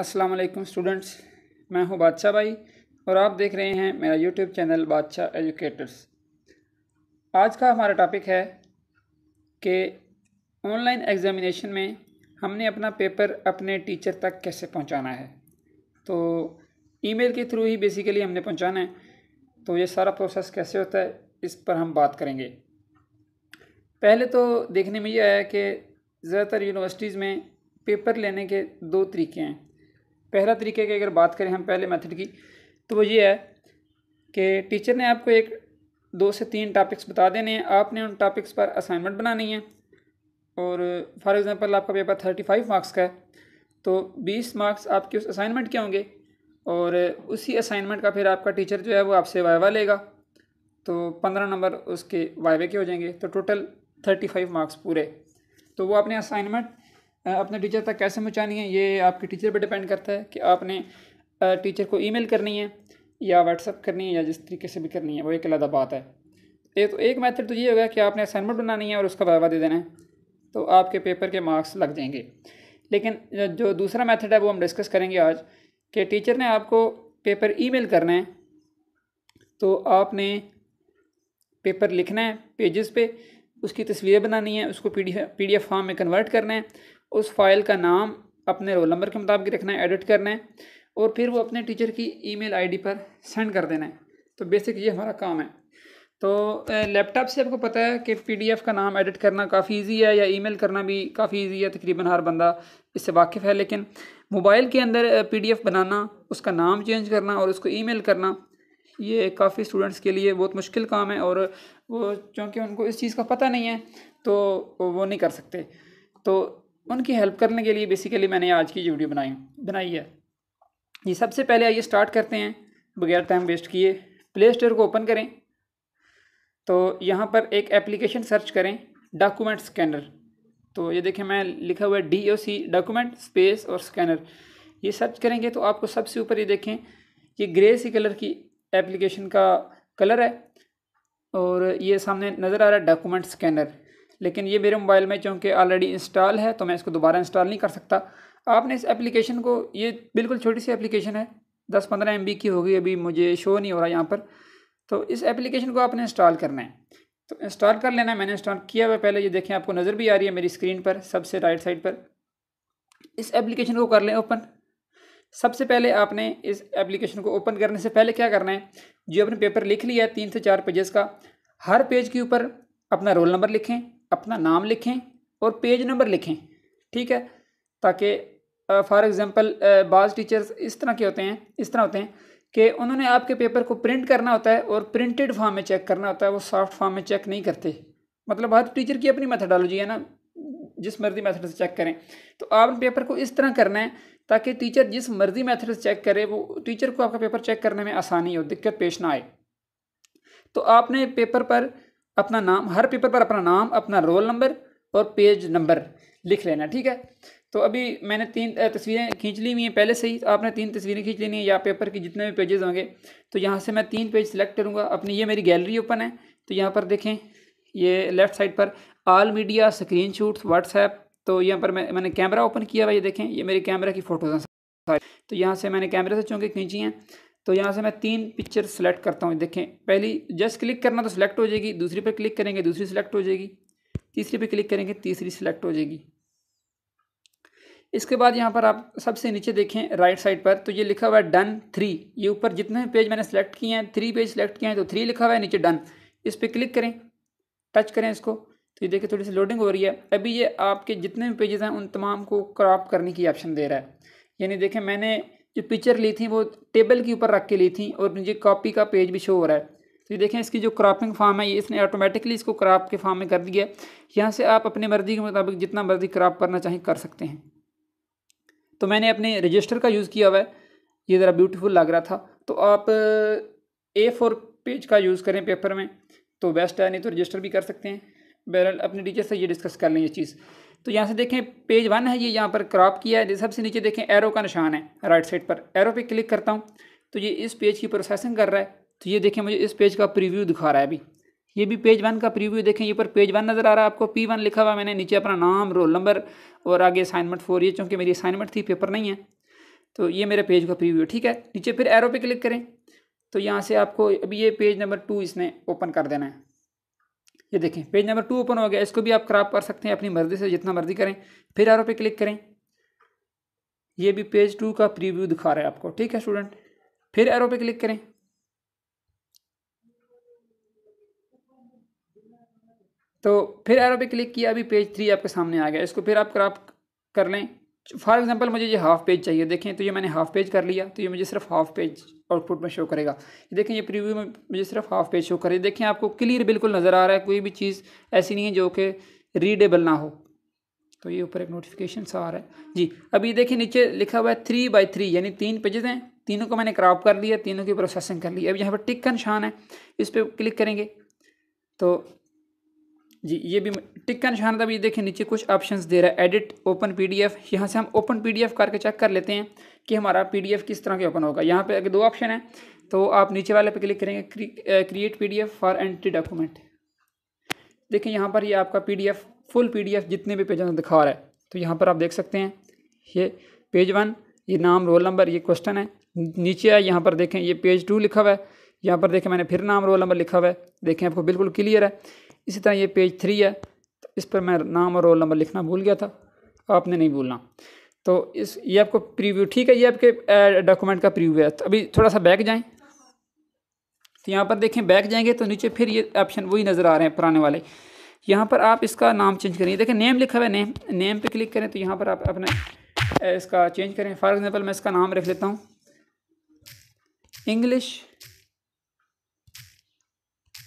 अस्सलाम वालेकुम स्टूडेंट्स मैं हूं बादशाह भाई और आप देख रहे हैं मेरा यूट्यूब चैनल बादशाह एजुकेटर्स आज का हमारा टॉपिक है कि ऑनलाइन एग्ज़ामिनेशन में हमने अपना पेपर अपने टीचर तक कैसे पहुंचाना है तो ईमेल के थ्रू ही बेसिकली हमने पहुंचाना है तो ये सारा प्रोसेस कैसे होता है इस पर हम बात करेंगे पहले तो देखने में ये आया कि ज़्यादातर यूनिवर्सिटीज़ में पेपर लेने के दो तरीके हैं पहला तरीके की अगर बात करें हम पहले मेथड की तो वो ये है कि टीचर ने आपको एक दो से तीन टॉपिक्स बता देने हैं आपने उन टॉपिक्स पर असाइनमेंट बनानी है और फॉर एग्ज़ाम्पल आपका पेपर थर्टी फाइव मार्क्स का है तो बीस मार्क्स आपके उस असाइनमेंट के होंगे और उसी असाइनमेंट का फिर आपका टीचर जो है वो आपसे वायवा लेगा तो पंद्रह नंबर उसके वायवे के हो जाएंगे तो टोटल थर्टी फाइव मार्क्स पूरे तो वो अपने असाइनमेंट अपने टीचर तक कैसे पहुँचानी है ये आपके टीचर पर डिपेंड करता है कि आपने टीचर को ईमेल करनी है या व्हाट्सअप करनी है या जिस तरीके से भी करनी है वो एक अलग बात है एक तो एक मेथड तो ये होगा कि आपने असाइनमेंट बनानी है और उसका बढ़ावा दे देना है तो आपके पेपर के मार्क्स लग जाएंगे लेकिन जो दूसरा मेथड है वो हम डिस्कस करेंगे आज कि टीचर ने आपको पेपर ईमेल करना है तो आपने पेपर लिखना है पेजेस पे उसकी तस्वीरें बनानी है उसको पी डी फॉर्म में कन्वर्ट करना है उस फाइल का नाम अपने रोल नंबर के मुताबिक रखना है एडिट करना है और फिर वो अपने टीचर की ईमेल आईडी पर सेंड कर देना है तो बेसिक ये हमारा काम है तो लैपटॉप से आपको पता है कि पीडीएफ का नाम एडिट करना काफ़ी इजी है या ईमेल करना भी काफ़ी इजी है तकरीबन हर बंदा इससे वाकिफ़ है लेकिन मोबाइल के अंदर पीडीएफ बनाना उसका नाम चेंज करना और उसको ईमेल करना ये काफ़ी स्टूडेंट्स के लिए बहुत मुश्किल काम है और वो चूँकि उनको इस चीज़ का पता नहीं है तो वो नहीं कर सकते तो उनकी हेल्प करने के लिए बेसिकली मैंने आज की वीडियो बनाई बनाई है जी सबसे पहले आइए स्टार्ट करते हैं बगैर टाइम वेस्ट किए प्ले स्टोर को ओपन करें तो यहाँ पर एक एप्लीकेशन सर्च करें डॉक्यूमेंट स्कैनर तो ये देखें मैं लिखा हुआ है D O C document space और स्कैनर ये सर्च करेंगे तो आपको सबसे ऊपर ये देखें ये ग्रे सी कलर की एप्लीकेशन का कलर है और ये सामने नज़र आ रहा है डॉक्यूमेंट स्कैनर लेकिन ये मेरे मोबाइल में चूँकि ऑलरेडी इंस्टॉल है तो मैं इसको दोबारा इंस्टॉल नहीं कर सकता आपने इस एप्लीकेशन को ये बिल्कुल छोटी सी एप्लीकेशन है दस पंद्रह एम की होगी अभी मुझे शो नहीं हो रहा यहाँ पर तो इस एप्लीकेशन को आपने इंस्टॉल करना है तो इंस्टॉल कर लेना है मैंने इंस्टॉल किया हुआ पहले ये देखें आपको नज़र भी आ रही है मेरी स्क्रीन पर सबसे राइट साइड पर इस एप्लीकेशन को कर लें ओपन सबसे पहले आपने इस एप्लीकेशन को ओपन करने से पहले क्या करना है जो आपने पेपर लिख लिया है तीन से चार पेजेस का हर पेज के ऊपर अपना रोल नंबर लिखें अपना नाम लिखें और पेज नंबर लिखें ठीक है ताकि फॉर एग्ज़ाम्पल बाज़ टीचर्स इस तरह के होते हैं इस तरह होते हैं कि उन्होंने आपके पेपर को प्रिंट करना होता है और प्रिंटेड फॉर्म में चेक करना होता है वो सॉफ्ट फॉर्म में चेक नहीं करते मतलब हर टीचर की अपनी मेथडोलॉजी है ना जिस मर्ज़ी मेथड से चेक करें तो आपने पेपर को इस तरह करना है ताकि टीचर जिस मर्ज़ी मेथड से चेक करे वो टीचर को आपका पेपर चेक करने में आसानी हो दिक्कत पेश ना आए तो आपने पेपर पर अपना नाम हर पेपर पर अपना नाम अपना रोल नंबर और पेज नंबर लिख लेना ठीक है तो अभी मैंने तीन तस्वीरें खींच ली हुई हैं पहले से ही आपने तीन तस्वीरें खींच लेनी है या पेपर के जितने भी पेजेस होंगे तो यहाँ से मैं तीन पेज सेलेक्ट करूँगा अपनी ये मेरी गैलरी ओपन है तो यहाँ पर देखें ये लेफ़्ट साइड पर all media screenshot WhatsApp तो यहाँ पर मैं मैंने कैमरा ओपन किया हुआ ये देखें ये मेरे कैमरा की फ़ोटोज़ हैं तो यहाँ से मैंने कैमरे से चूँकि खींची हैं तो यहाँ से मैं तीन पिक्चर सेलेक्ट करता हूँ देखें पहली जस्ट क्लिक करना तो सिलेक्ट हो जाएगी दूसरी पर क्लिक करेंगे दूसरी सेलेक्ट हो जाएगी तीसरी पर क्लिक करेंगे तीसरी सेलेक्ट हो जाएगी इसके बाद यहाँ पर आप सबसे नीचे देखें राइट साइड पर तो ये लिखा हुआ है डन थ्री ये ऊपर जितने पेज मैंने सेलेक्ट किए हैं थ्री पेज सेलेक्ट किए हैं तो थ्री लिखा हुआ है नीचे डन इस पर क्लिक करें टच करें इसको तो ये देखिए थोड़ी सी लोडिंग हो रही है अभी ये आपके जितने भी पेजेस हैं उन तमाम को क्रॉप करने की ऑप्शन दे रहा है यानी देखें मैंने जो पिक्चर ली थी वो टेबल के ऊपर रख के ली थी और मुझे कॉपी का पेज भी शो हो रहा है तो ये देखें इसकी जो क्रॉपिंग फॉर्म है ये इसने ऑटोमेटिकली इसको क्रॉप के फॉर्म में कर दिया है यहाँ से आप अपनी मर्ज़ी के मुताबिक जितना मर्ज़ी क्रॉप करना चाहें कर सकते हैं तो मैंने अपने रजिस्टर का यूज़ किया हुआ है ये ज़रा ब्यूटीफुल लग रहा था तो आप ए फोर पेज का यूज़ करें पेपर में तो बेस्ट है नहीं तो रजिस्टर भी कर सकते हैं बहरहाल अपने टीचर से ये डिस्कस कर लें ये चीज़ तो यहाँ से देखें पेज वन है ये यहाँ पर क्रॉप किया है सबसे नीचे देखें एरो का निशान है राइट साइड पर एरो पे क्लिक करता हूँ तो ये इस पेज की प्रोसेसिंग कर रहा है तो ये देखें मुझे इस पेज का प्रीव्यू दिखा रहा है अभी ये भी पेज वन का प्रीव्यू देखें ये पर पेज वन नज़र आ रहा है आपको पी वन लिखा हुआ मैंने नीचे अपना नाम रोल नंबर और आगे असाइनमेंट फोर ये चूँकि मेरी असाइनमेंट थी पेपर नहीं है तो ये मेरे पेज का प्रीव्यू ठीक है नीचे फिर एरो पे क्लिक करें तो यहाँ से आपको अभी ये पेज नंबर टू इसने ओपन कर देना है ये देखें पेज नंबर टू ओपन हो गया इसको भी आप क्रॉप कर सकते हैं अपनी मर्ज़ी से जितना मर्ज़ी करें फिर आरो पे क्लिक करें ये भी पेज टू का प्रीव्यू दिखा रहा है आपको ठीक है स्टूडेंट फिर एरो पे क्लिक करें तो फिर एरो पे क्लिक किया अभी पेज थ्री आपके सामने आ गया इसको फिर आप क्रॉप कर लें फॉर एग्जांपल मुझे ये हाफ पेज चाहिए देखें तो ये मैंने हाफ पेज कर लिया तो ये मुझे सिर्फ हाफ पेज आउटपुट में शो करेगा देखें ये प्रीव्यू में मुझे सिर्फ हाफ पेज शो करे देखें आपको क्लियर बिल्कुल नज़र आ रहा है कोई भी चीज़ ऐसी नहीं है जो कि रीडेबल ना हो तो ये ऊपर एक नोटिफिकेशन सा आ रहा है जी अभी देखिए नीचे लिखा हुआ है थ्री बाई थ्री यानी तीन पेजेस हैं तीनों को मैंने क्रॉप कर लिया तीनों की प्रोसेसिंग कर ली अब यहाँ पर टिक का निशान है इस पर क्लिक करेंगे तो जी ये भी टिक का निशान था भी देखिए नीचे कुछ ऑप्शंस दे रहा है एडिट ओपन पीडीएफ यहाँ से हम ओपन पीडीएफ करके चेक कर लेते हैं कि हमारा पीडीएफ किस तरह के ओपन होगा यहाँ पे अगर दो ऑप्शन है तो आप नीचे वाले पे क्लिक करेंगे create PDF for entire document देखिए यहाँ पर ये यह आपका पी फुल पी जितने भी पेजों दिखा रहा है तो यहाँ पर आप देख सकते हैं ये पेज वन ये नाम रोल नंबर ये क्वेश्चन है नीचे आए यहाँ पर देखें ये पेज टू लिखा हुआ है यहाँ पर देखें मैंने फिर नाम रोल नंबर लिखा हुआ है देखें आपको बिल्कुल क्लियर है इसी तरह ये पेज थ्री है तो इस पर मैं नाम और रोल नंबर लिखना भूल गया था आपने नहीं भूलना तो इस ये आपको प्रीव्यू ठीक है ये आपके डॉक्यूमेंट का प्रीव्यू है तो अभी थोड़ा सा बैक जाएं तो यहाँ पर देखें बैक जाएंगे तो नीचे फिर ये ऑप्शन वही नज़र आ रहे हैं पुराने वाले यहाँ पर आप इसका नाम चेंज करेंगे देखें नेम लिखा हुआ है नेम नेम पे क्लिक करें तो यहाँ पर आप अपने इसका चेंज करें फॉर एग्ज़ाम्पल मैं इसका नाम रख लेता हूँ इंग्लिश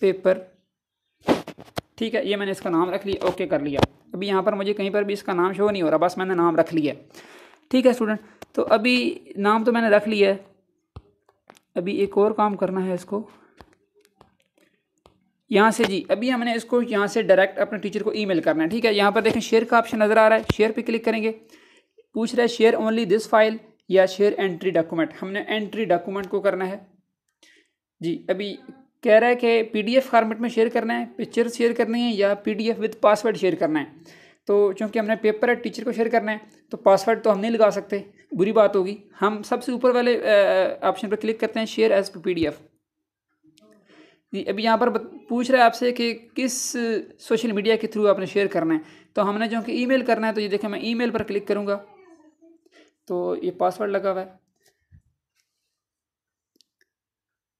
पेपर ठीक है ये मैंने इसका नाम रख लिया ओके कर लिया अभी यहाँ पर मुझे कहीं पर भी इसका नाम शो नहीं हो रहा बस मैंने नाम रख लिया ठीक है स्टूडेंट तो अभी नाम तो मैंने रख लिया है अभी एक और काम करना है इसको यहाँ से जी अभी हमने इसको यहाँ से डायरेक्ट अपने टीचर को ईमेल करना है ठीक है यहाँ पर देखें शेयर का ऑप्शन नज़र आ रहा है शेयर पे क्लिक करेंगे पूछ रहा है शेयर ओनली दिस फाइल या शेयर एंट्री डॉक्यूमेंट हमने एंट्री डॉक्यूमेंट को करना है जी अभी कह रहा है कि पीडीएफ फॉर्मेट में शेयर करना है पिक्चर शेयर करनी है या पीडीएफ विद पासवर्ड शेयर करना है तो चूँकि हमने पेपर है टीचर को शेयर करना है तो पासवर्ड तो हम नहीं लगा सकते बुरी बात होगी हम सबसे ऊपर वाले ऑप्शन पर क्लिक करते हैं share as to P G अभी यहाँ पर पूछ रहा है आपसे कि किस सोशल मीडिया के थ्रू आपने शेयर करना है तो हमने जो कि ईमेल करना है तो ये देखें मैं ईमेल पर क्लिक करूँगा तो ये पासवर्ड लगा हुआ है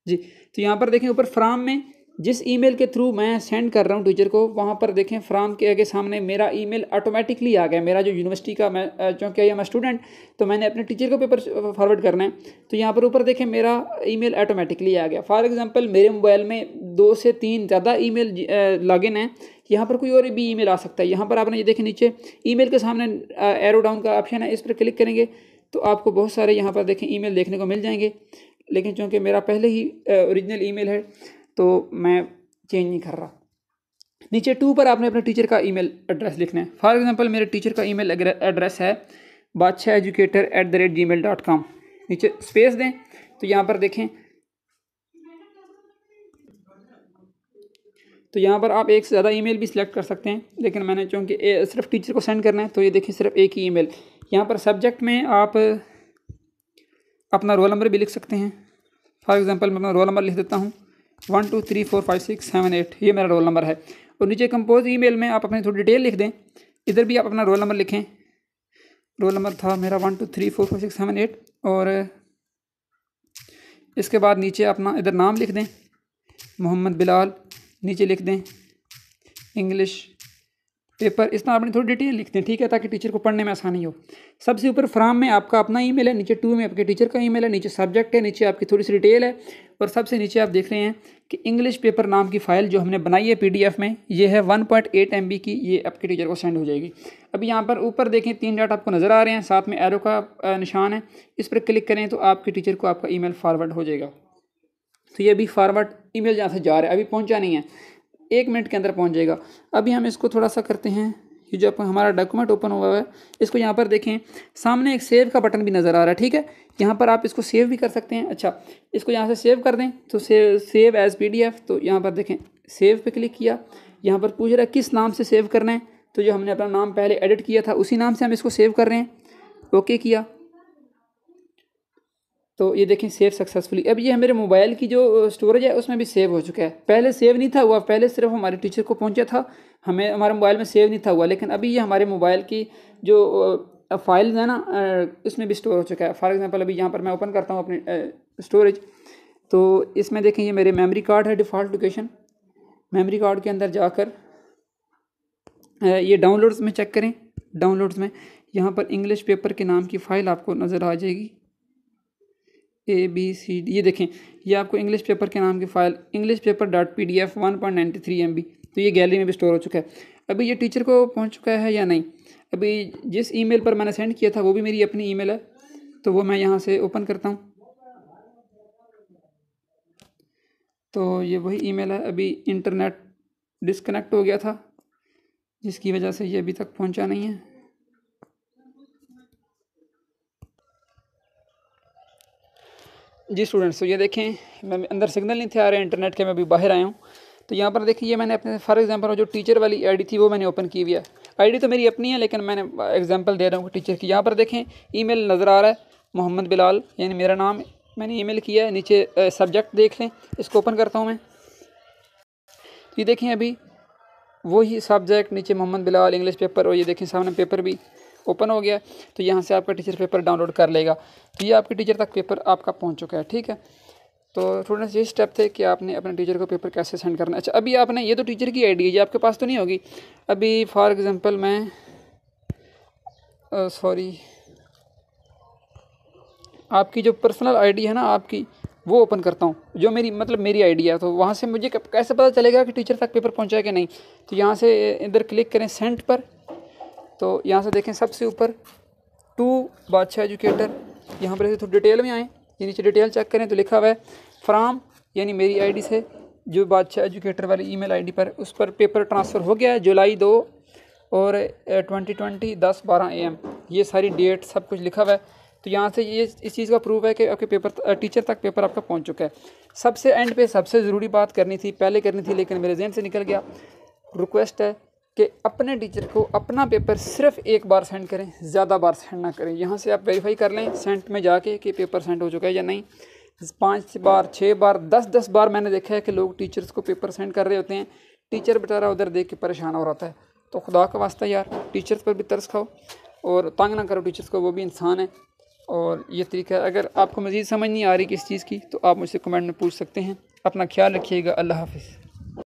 जी तो यहाँ पर देखें ऊपर फ्राम में जिस ईमेल के थ्रू मैं सेंड कर रहा हूँ टीचर को वहाँ पर देखें फ्राम के आगे सामने मेरा ईमेल ऑटोमेटिकली आ गया मेरा जो यूनिवर्सिटी का मैं चूँकि आई एम स्टूडेंट तो मैंने अपने टीचर को पेपर फॉरवर्ड करना है तो यहाँ पर ऊपर देखें मेरा ईमेल ऑटोमेटिकली आ गया फॉर एग्जांपल मेरे मोबाइल में दो से तीन ज़्यादा ई मेल लॉगिन हैं यहाँ पर कोई और भी ई आ सकता है यहाँ पर आपने ये देखें नीचे ई के सामने एरो डाउन का ऑप्शन है इस पर क्लिक करेंगे तो आपको बहुत सारे यहाँ पर देखें ई देखने को मिल जाएंगे लेकिन चूँकि मेरा पहले ही ओरिजिनल ईमेल है तो मैं चेंज नहीं कर रहा नीचे टू पर आपने अपने टीचर का ईमेल एड्रेस लिखना है फॉर एग्जांपल मेरे टीचर का ईमेल एड्रेस है Badshah educator at the rate G mail dot com नीचे स्पेस दें तो यहाँ पर देखें तो यहाँ पर आप एक से ज़्यादा ईमेल भी सिलेक्ट कर सकते हैं लेकिन मैंने चूँकि सिर्फ टीचर को सेंड करना है तो ये देखें सिर्फ एक ही ईमेल यहाँ पर सब्जेक्ट में आप अपना रोल नंबर भी लिख सकते हैं फॉर एग्जांपल मैं अपना रोल नंबर लिख देता हूँ one two three four five six seven eight ये मेरा रोल नंबर है और नीचे कंपोज ईमेल में आप अपनी थोड़ी डिटेल लिख दें इधर भी आप अपना रोल नंबर लिखें रोल नंबर था मेरा one two three four five six seven eight और इसके बाद नीचे अपना इधर नाम लिख दें मोहम्मद बिलाल नीचे लिख दें इंग्लिश पेपर इस तरह आपने थोड़ी डिटेल लिखते हैं ठीक है ताकि टीचर को पढ़ने में आसानी हो सबसे ऊपर फ्राम में आपका अपना ईमेल है नीचे टू में आपके टीचर का ईमेल है नीचे सब्जेक्ट है नीचे आपकी थोड़ी सी डिटेल है और सबसे नीचे आप देख रहे हैं कि इंग्लिश पेपर नाम की फ़ाइल जो हमने बनाई है पी में ये है वन पॉइंट की ये आपके टीचर को सेंड हो जाएगी अभी यहाँ पर ऊपर देखें तीन डाट आपको नज़र आ रहे हैं साथ में एरो का निशान है इस पर क्लिक करें तो आपके टीचर को आपका ई फॉरवर्ड हो जाएगा तो ये अभी फॉरवर्ड ईमेल जहाँ से जा रहा है अभी पहुँचा नहीं है एक मिनट के अंदर पहुंच जाएगा अभी हम इसको थोड़ा सा करते हैं ये जो हमारा डॉक्यूमेंट ओपन हुआ है इसको यहाँ पर देखें सामने एक सेव का बटन भी नज़र आ रहा है ठीक है यहाँ पर आप इसको सेव भी कर सकते हैं अच्छा इसको यहाँ से सेव कर दें तो सेव सेव एज़ पी तो यहाँ पर देखें सेव पे क्लिक किया यहाँ पर पूछ रहा है किस नाम से सेव करना है तो जो हमने अपना नाम पहले एडिट किया था उसी नाम से हम इसको सेव कर रहे हैं ओके किया तो ये देखें सेव सक्सेसफुली अब ये मेरे मोबाइल की जो स्टोरेज है उसमें भी सेव हो चुका है पहले सेव नहीं था हुआ पहले सिर्फ हमारे टीचर को पहुंचा था हमें हमारे मोबाइल में सेव नहीं था हुआ लेकिन अभी ये हमारे मोबाइल की जो फाइल्स है ना उसमें भी स्टोर हो चुका है फॉर एग्ज़ाम्पल अभी यहाँ पर मैं ओपन करता हूँ अपनी स्टोरेज तो इसमें देखें ये मेरे मेमोरी कार्ड है डिफ़ॉल्ट लोकेशन मेमोरी कार्ड के अंदर जाकर ये डाउनलोड्स में चेक करें डाउनलोड्स में यहाँ पर इंग्लिश पेपर के नाम की फ़ाइल आपको नज़र आ जाएगी ए बी सी डी ये देखें ये आपको इंग्लिश पेपर के नाम की file English paper dot P D F one point ninety three M B तो ये गैलरी में भी स्टोर हो चुका है अभी ये टीचर को पहुंच चुका है या नहीं अभी जिस ईमेल पर मैंने सेंड किया था वो भी मेरी अपनी ईमेल है तो वो मैं यहाँ से ओपन करता हूँ तो ये वही ईमेल है अभी इंटरनेट डिस्कनेक्ट हो गया था जिसकी वजह से ये अभी तक पहुँचा नहीं है जी स्टूडेंट्स तो ये देखें मैं अंदर सिग्नल नहीं थे आ रहे इंटरनेट के मैं अभी बाहर आया हूँ तो यहाँ पर देखिए ये मैंने अपने फॉर एग्जांपल जो टीचर वाली आईडी थी वो मैंने ओपन की हुई है आईडी तो मेरी अपनी है लेकिन मैंने एग्जांपल दे रहा हूँ टीचर की यहाँ पर देखें ईमेल नज़र आ रहा है मोहम्मद बिलाल यानी मेरा नाम मैंने ई किया है नीचे सब्जेक्ट देख लें इसको ओपन करता हूँ मैं तो ये देखें अभी वही सब्जेक्ट नीचे मोहम्मद बिलाल इंग्लिश पेपर और ये देखें सामने पेपर भी ओपन हो गया तो यहाँ से आपका टीचर पेपर डाउनलोड कर लेगा तो ये आपके टीचर तक पेपर आपका पहुँच चुका है ठीक है तो स्टूडेंट्स ये स्टेप थे कि आपने अपने टीचर को पेपर कैसे सेंड करना अच्छा अभी आपने ये तो टीचर की आईडी है ये आपके पास तो नहीं होगी अभी फॉर एग्ज़ाम्पल मैं सॉरी आपकी जो पर्सनल आईडी है ना आपकी वो ओपन करता हूँ जो मेरी मतलब मेरी आईडी है तो वहाँ से मुझे कैसे पता चलेगा कि टीचर तक पेपर पहुँचा कि नहीं तो यहाँ से इधर क्लिक करें सेंट पर तो यहाँ से देखें सबसे ऊपर टू बादशाह एजुकेटर यहाँ पर थोड़ी डिटेल में आएँ ये नीचे डिटेल चेक करें तो लिखा हुआ है फ्राम यानी मेरी आईडी से जो बादशाह एजुकेटर वाली ईमेल आईडी पर उस पर पेपर ट्रांसफ़र हो गया है जुलाई दो और ट्वेंटी ट्वेंटी दस बारह ए एम ये सारी डेट सब कुछ लिखा हुआ है तो यहाँ से ये इस चीज़ का प्रूफ है कि आपके पेपर टीचर तक पेपर आपका पहुँच चुका है सबसे एंड पे सबसे ज़रूरी बात करनी थी पहले करनी थी लेकिन मेरे जहन से निकल गया रिक्वेस्ट है कि अपने टीचर को अपना पेपर सिर्फ एक बार सेंड करें ज़्यादा बार सेंड ना करें यहाँ से आप वेरीफाई कर लें सेंट में जाके कि पेपर सेंड हो चुका है या नहीं पाँच बार छः बार दस दस बार मैंने देखा है कि लोग टीचर्स को पेपर सेंड कर रहे होते हैं टीचर बेचारा उधर देख के परेशान हो रहा है तो खुदा का वास्ता यार टीचर्स पर भी तरस खाओ और तंग ना करो टीचर्स को वो भी इंसान है और ये तरीका अगर आपको मज़ीद समझ नहीं आ रही किस चीज़ की तो आप मुझसे कमेंट में पूछ सकते हैं अपना ख्याल रखिएगा अल्लाह हाफिज़